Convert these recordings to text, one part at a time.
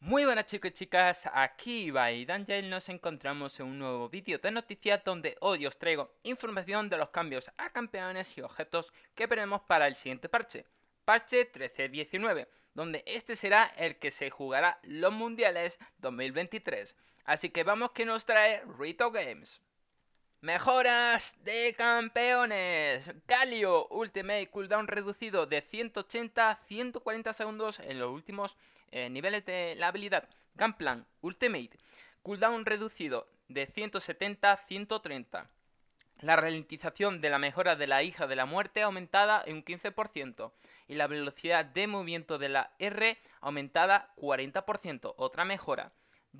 Muy buenas chicos y chicas, aquí Ibai Dangel, nos encontramos en un nuevo vídeo de noticias donde hoy os traigo información de los cambios a campeones y objetos que veremos para el siguiente parche, parche 1319, donde este será el que se jugará los mundiales 2023. Así que vamos que nos trae Rito Games. Mejoras de campeones. Galio Ultimate cooldown reducido de 180 a 140 segundos en los últimos eh, niveles de la habilidad. Gunplan Ultimate cooldown reducido de 170 a 130. La ralentización de la mejora de la hija de la muerte aumentada en un 15% y la velocidad de movimiento de la R aumentada 40%, otra mejora.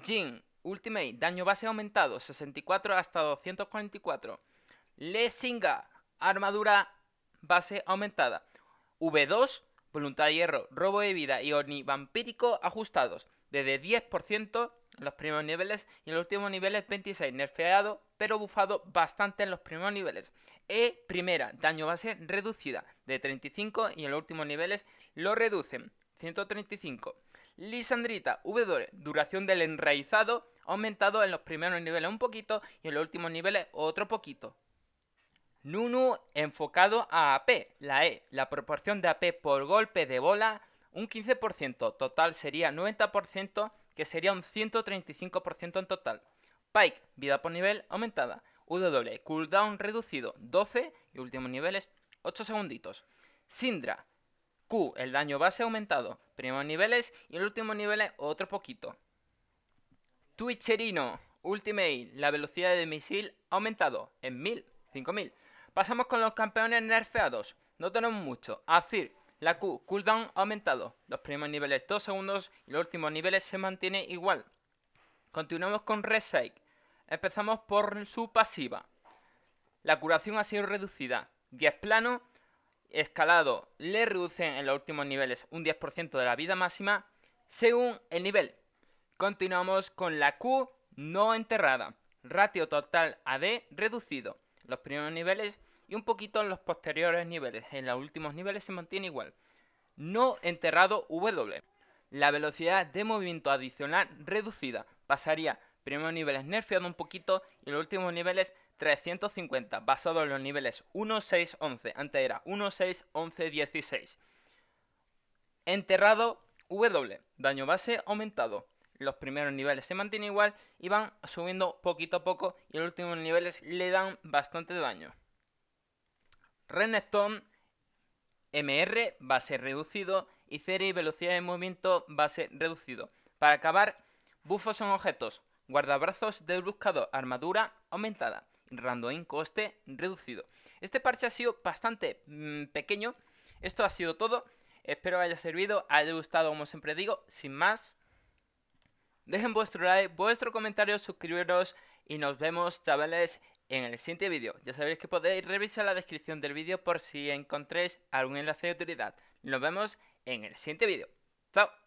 Jin Ultimate, daño base aumentado, 64 hasta 244. Lesinga, armadura base aumentada. V2, voluntad de hierro, robo de vida y orni vampírico ajustados. Desde 10% en los primeros niveles y en los últimos niveles 26. Nerfeado, pero bufado bastante en los primeros niveles. E primera, daño base reducida de 35 y en los últimos niveles lo reducen. 135. Lisandrita, V2, duración del enraizado aumentado en los primeros niveles un poquito y en los últimos niveles otro poquito. Nunu enfocado a AP, la E, la proporción de AP por golpe de bola un 15%, total sería 90%, que sería un 135% en total. Pike, vida por nivel aumentada. W cooldown reducido, 12 y últimos niveles, 8 segunditos. Syndra. Q, el daño base aumentado, primeros niveles y en los últimos niveles otro poquito. Twitcherino Ultimate, la velocidad de misil ha aumentado en 1000, 5000. Pasamos con los campeones nerfeados. No tenemos mucho. Azir, la Q, cooldown ha aumentado. Los primeros niveles 2 segundos y los últimos niveles se mantiene igual. Continuamos con Reside. Empezamos por su pasiva. La curación ha sido reducida. 10 plano, Escalado le reducen en los últimos niveles un 10% de la vida máxima según el nivel. Continuamos con la Q no enterrada. Ratio total a reducido. Los primeros niveles y un poquito en los posteriores niveles. En los últimos niveles se mantiene igual. No enterrado W. La velocidad de movimiento adicional reducida. Pasaría primeros niveles nerfeado un poquito y los últimos niveles 350, basado en los niveles 1, 6, 11. Antes era 1, 6, 11, 16. Enterrado W, daño base aumentado los primeros niveles se mantiene igual y van subiendo poquito a poco y los últimos niveles le dan bastante daño. Renestone MR va a ser reducido y serie, velocidad de movimiento va a ser reducido. Para acabar, bufos son objetos, guardabrazos de buscado armadura aumentada, random coste reducido. Este parche ha sido bastante mm, pequeño. Esto ha sido todo. Espero haya servido, haya gustado como siempre digo. Sin más, Dejen vuestro like, vuestro comentario, suscribiros y nos vemos, chavales, en el siguiente vídeo. Ya sabéis que podéis revisar la descripción del vídeo por si encontréis algún enlace de utilidad. Nos vemos en el siguiente vídeo. ¡Chao!